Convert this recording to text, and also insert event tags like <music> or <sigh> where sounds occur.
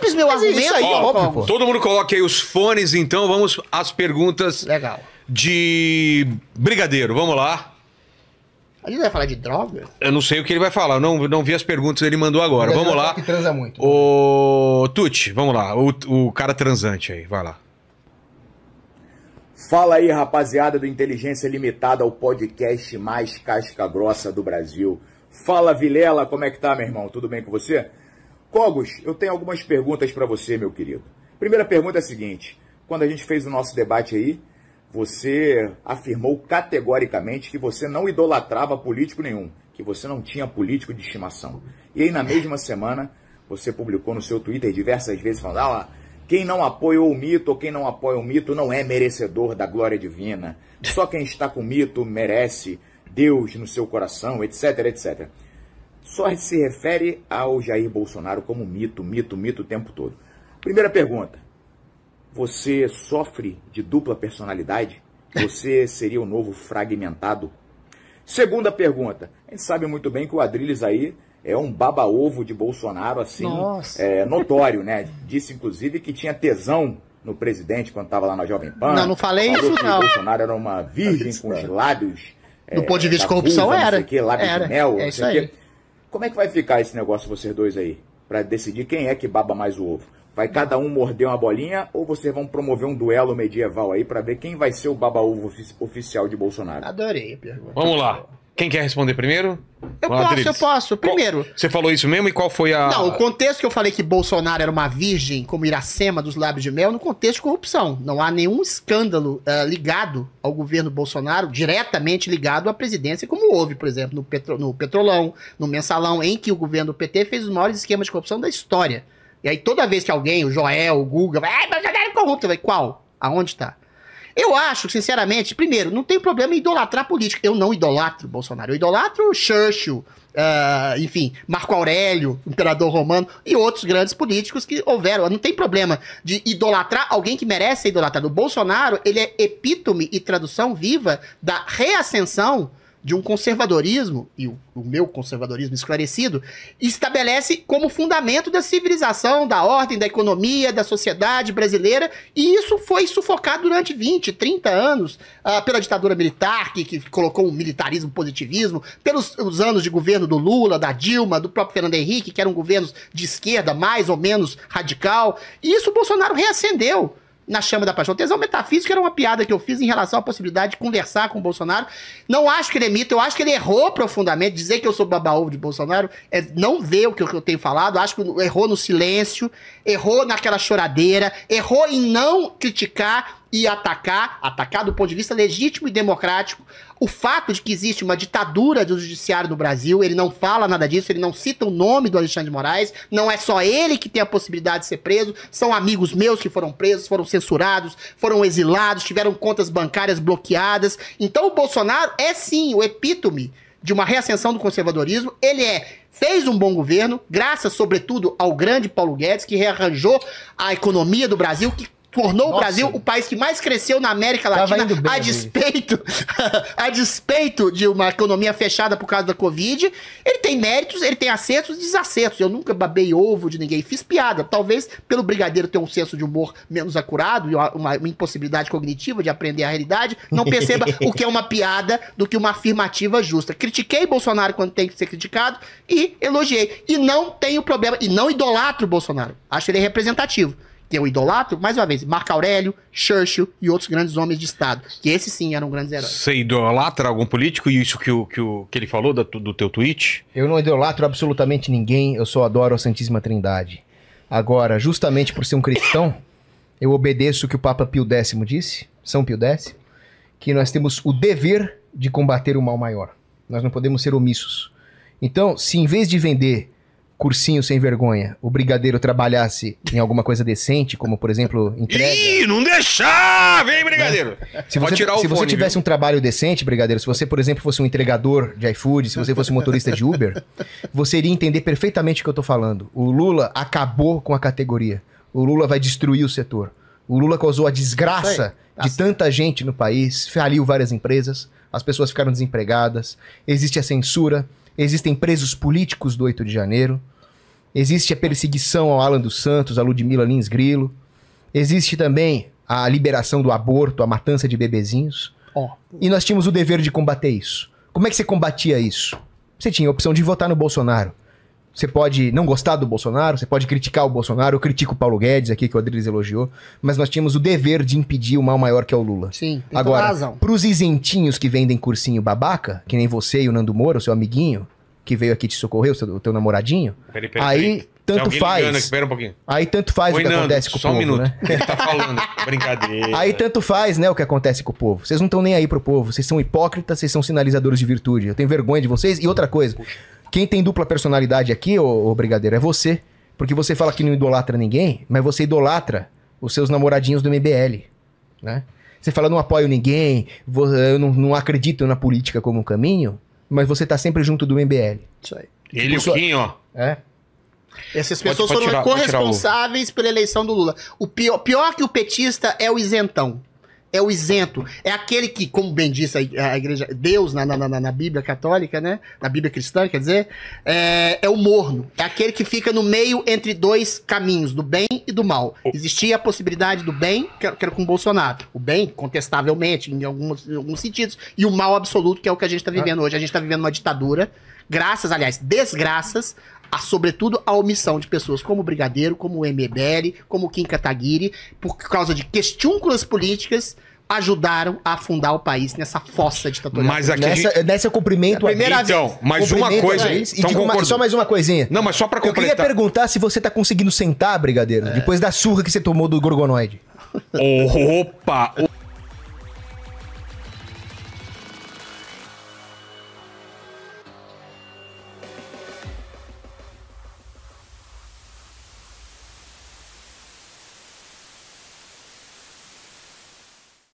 simples meu Mas é argumento. Isso aí, é óbvio, pô. Todo mundo coloca aí os fones, então vamos às perguntas. Legal. De brigadeiro, vamos lá. Ele vai falar de droga? Eu não sei o que ele vai falar, eu não, não vi as perguntas que ele mandou agora. Vamos é lá. Que transa muito. O Tuti, vamos lá. O, o cara transante aí, vai lá. Fala aí, rapaziada do Inteligência Limitada, o podcast mais casca grossa do Brasil. Fala, Vilela, como é que tá, meu irmão? Tudo bem com você? Cogos, eu tenho algumas perguntas para você, meu querido. Primeira pergunta é a seguinte: quando a gente fez o nosso debate aí, você afirmou categoricamente que você não idolatrava político nenhum, que você não tinha político de estimação. E aí, na mesma semana, você publicou no seu Twitter diversas vezes falando: ah, quem não apoia o mito ou quem não apoia o mito não é merecedor da glória divina. Só quem está com o mito merece Deus no seu coração, etc, etc só se refere ao Jair Bolsonaro como mito, mito, mito o tempo todo. Primeira pergunta: você sofre de dupla personalidade? Você <laughs> seria o novo fragmentado? Segunda pergunta: a gente sabe muito bem que o Adrilles aí é um baba-ovo de Bolsonaro, assim, é, notório, né? Disse inclusive que tinha tesão no presidente quando estava lá na Jovem Pan. Não, não falei isso, não. O Bolsonaro era uma virgem tá com os lábios. Do é, ponto de vista de corrupção, vulva, era. Não sei que, lábios era. de mel, é isso aí. Que. Como é que vai ficar esse negócio vocês dois aí? Para decidir quem é que baba mais o ovo. Vai cada um morder uma bolinha ou vocês vão promover um duelo medieval aí para ver quem vai ser o baba-ovo oficial de Bolsonaro? Adorei a pergunta. Vamos lá. Quem quer responder primeiro? Eu posso, eu posso. Primeiro. Qual, você falou isso mesmo e qual foi a. Não, o contexto que eu falei que Bolsonaro era uma virgem, como Iracema dos lábios de mel, no contexto de corrupção. Não há nenhum escândalo uh, ligado ao governo Bolsonaro, diretamente ligado à presidência, como houve, por exemplo, no, petro, no Petrolão, no Mensalão, em que o governo do PT fez os maiores esquemas de corrupção da história. E aí, toda vez que alguém, o Joel, o Guga, vai, ah, Bolsonaro é corrupto, vai, qual? Aonde está? Eu acho, sinceramente, primeiro, não tem problema em idolatrar político. Eu não idolatro Bolsonaro. Eu idolatro Churchill, Uh, enfim, Marco Aurélio, imperador romano, e outros grandes políticos que houveram. Não tem problema de idolatrar alguém que merece ser idolatrado. O Bolsonaro, ele é epítome e tradução viva da reascensão de um conservadorismo, e o, o, meu conservadorismo esclarecido, estabelece como fundamento da civilização, da ordem, da economia, da sociedade brasileira, e isso foi sufocado durante 20, 30 anos uh, pela ditadura militar, que, que colocou um militarismo positivismo, pelos os anos de governo do Lula, da Dilma, do próprio Fernando Henrique, que eram governos de esquerda mais ou menos radical, e isso o Bolsonaro reacendeu na chama da paixão. Tesão metafísico era uma piada que eu fiz em relação à possibilidade de conversar com o Bolsonaro. Não acho que ele é mito, eu acho que ele errou profundamente. Dizer que eu sou babaúvo de Bolsonaro é não ver o que eu tenho falado. Acho que errou no silêncio, errou naquela choradeira, errou em não criticar e atacar, atacar do ponto de vista legítimo e democrático, o fato de que existe uma ditadura do judiciário no Brasil, ele não fala nada disso, ele não cita o nome do Alexandre de Moraes, não é só ele que tem a possibilidade de ser preso, são amigos meus que foram presos, foram censurados, foram exilados, tiveram contas bancárias bloqueadas. Então o Bolsonaro é sim o epítome de uma reascensão do conservadorismo, ele é fez um bom governo, graças sobretudo ao grande Paulo Guedes que rearranjou a economia do Brasil, que tornou Nossa. o Brasil o país que mais cresceu na América Latina, bem, a despeito <laughs> a despeito de uma economia fechada por causa da Covid. Ele tem méritos, ele tem acertos e desacertos. Eu nunca babei ovo de ninguém, fiz piada. Talvez pelo Brigadeiro ter um senso de humor menos acurado e uma, uma impossibilidade cognitiva de aprender a realidade, não perceba <laughs> o que é uma piada do que uma afirmativa justa. Critiquei Bolsonaro quando tem que ser criticado e elogiei. E não tenho problema, e não idolatro o Bolsonaro. Acho ele representativo que eu idolatro, mais uma vez, Marco Aurélio, Churchill e outros grandes homens de Estado. Que esses sim eram grandes heróis. Você idolatra algum político e isso que, o, que, o, que ele falou do, do teu tweet? Eu não idolatro absolutamente ninguém, eu só adoro a Santíssima Trindade. Agora, justamente por ser um cristão, eu obedeço o que o Papa Pio X disse, São Pio X, que nós temos o dever de combater o mal maior. Nós não podemos ser omissos. Então, se em vez de vender cursinho sem vergonha, o brigadeiro trabalhasse em alguma coisa decente, como por exemplo, entrega. Ih, não deixar! Vem, brigadeiro! Né? Se você, se você tivesse viu? um trabalho decente, brigadeiro, se você, por exemplo, fosse um entregador de iFood, se você fosse um motorista de Uber, <laughs> você iria entender perfeitamente o que eu tô falando. O Lula acabou com a categoria. O Lula vai destruir o setor. O Lula causou a desgraça de assim. tanta gente no país, faliu várias empresas, as pessoas ficaram desempregadas, existe a censura, Existem presos políticos do 8 de janeiro. Existe a perseguição ao Alan dos Santos, a Ludmila Lins Grilo. Existe também a liberação do aborto, a matança de bebezinhos. Oh. E nós tínhamos o dever de combater isso. Como é que você combatia isso? Você tinha a opção de votar no Bolsonaro. Você pode não gostar do Bolsonaro, você pode criticar o Bolsonaro, eu critico o Paulo Guedes aqui, que o Adriles elogiou, mas nós tínhamos o dever de impedir o mal maior que é o Lula. Sim, tem Agora, razão. pros isentinhos que vendem cursinho babaca, que nem você e o Nando Moura, o seu amiguinho, que veio aqui te socorrer, o, seu, o teu namoradinho, peraí, peraí, aí peraí. tanto faz. Ligando, espera um pouquinho. Aí tanto faz Oi, o que Nando, acontece com o povo, um minuto. né? Ele tá falando, brincadeira. Aí tanto faz, né, o que acontece com o povo. Vocês não estão nem aí pro povo, vocês são hipócritas, vocês são sinalizadores de virtude. Eu tenho vergonha de vocês. E outra coisa... Puxa quem tem dupla personalidade aqui, ô, ô Brigadeiro, é você. Porque você fala que não idolatra ninguém, mas você idolatra os seus namoradinhos do MBL, né? Você fala, não apoio ninguém, eu não, não, acredito na política como um caminho, mas você tá sempre junto do MBL. Isso aí. Ele e o tipo, Kim, ó. É. Essas pessoas pode, pode foram tirar, corresponsáveis pela eleição do Lula. O pior, pior que o petista é o isentão é o isento, é aquele que, como bem disse a, igreja, Deus na, na, na, na Bíblia católica, né? Na Bíblia cristã, quer dizer, é, é, o morno, é aquele que fica no meio entre dois caminhos, do bem e do mal. Existia a possibilidade do bem, que era com Bolsonaro, o bem, contestavelmente, em alguns, em alguns sentidos, e o mal absoluto, que é o que a gente está ah. vivendo hoje. A gente está vivendo uma ditadura, graças, aliás, desgraças a, sobretudo, a omissão de pessoas como o Brigadeiro, como o Emebere, como o Kim Kataguiri, por causa de questúnculas políticas, ajudaram a afundar o país nessa fossa ditatorial. Mas aqui nessa, gente... nessa eu cumprimento a é primeira Então, mais uma coisa, então digo, uma, só mais uma coisinha. Não, mas só para completar. Eu queria perguntar se você tá conseguindo sentar, brigadeiro, é. depois da surra que você tomou do gorgonoide. Opa.